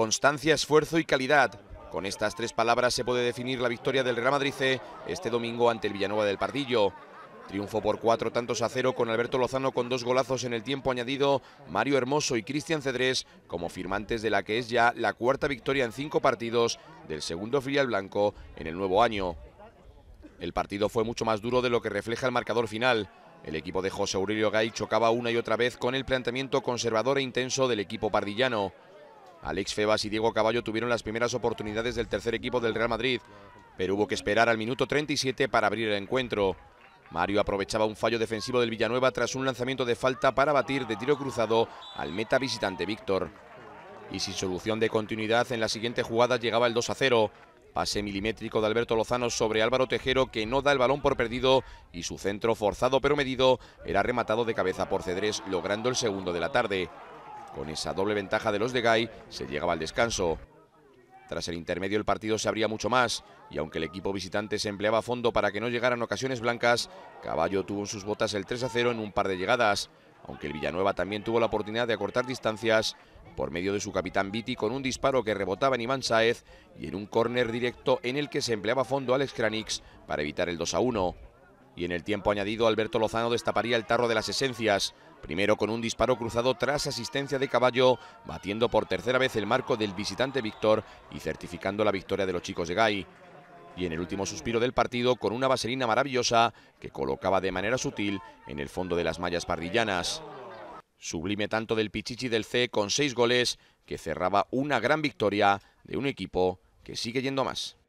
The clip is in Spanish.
constancia, esfuerzo y calidad. Con estas tres palabras se puede definir la victoria del Real Madrid C este domingo ante el Villanueva del Pardillo. Triunfo por cuatro tantos a cero con Alberto Lozano con dos golazos en el tiempo añadido, Mario Hermoso y Cristian Cedrés como firmantes de la que es ya la cuarta victoria en cinco partidos del segundo filial blanco en el nuevo año. El partido fue mucho más duro de lo que refleja el marcador final. El equipo de José Aurelio Gay chocaba una y otra vez con el planteamiento conservador e intenso del equipo pardillano. Alex Febas y Diego Caballo tuvieron las primeras oportunidades del tercer equipo del Real Madrid, pero hubo que esperar al minuto 37 para abrir el encuentro. Mario aprovechaba un fallo defensivo del Villanueva tras un lanzamiento de falta para batir de tiro cruzado al meta visitante Víctor. Y sin solución de continuidad, en la siguiente jugada llegaba el 2 a 0. Pase milimétrico de Alberto Lozano sobre Álvaro Tejero que no da el balón por perdido y su centro forzado pero medido era rematado de cabeza por Cedrés logrando el segundo de la tarde. Con esa doble ventaja de los de Gay se llegaba al descanso. Tras el intermedio el partido se abría mucho más y aunque el equipo visitante se empleaba a fondo para que no llegaran ocasiones blancas, Caballo tuvo en sus botas el 3 0 en un par de llegadas, aunque el Villanueva también tuvo la oportunidad de acortar distancias por medio de su capitán Viti con un disparo que rebotaba en Iván Saez y en un córner directo en el que se empleaba a fondo Alex Kranix para evitar el 2 a 1 y en el tiempo añadido Alberto Lozano destaparía el tarro de las esencias, primero con un disparo cruzado tras asistencia de caballo, batiendo por tercera vez el marco del visitante Víctor y certificando la victoria de los chicos de Gay. Y en el último suspiro del partido con una vaselina maravillosa que colocaba de manera sutil en el fondo de las mallas pardillanas. Sublime tanto del Pichichi del C con seis goles que cerraba una gran victoria de un equipo que sigue yendo más.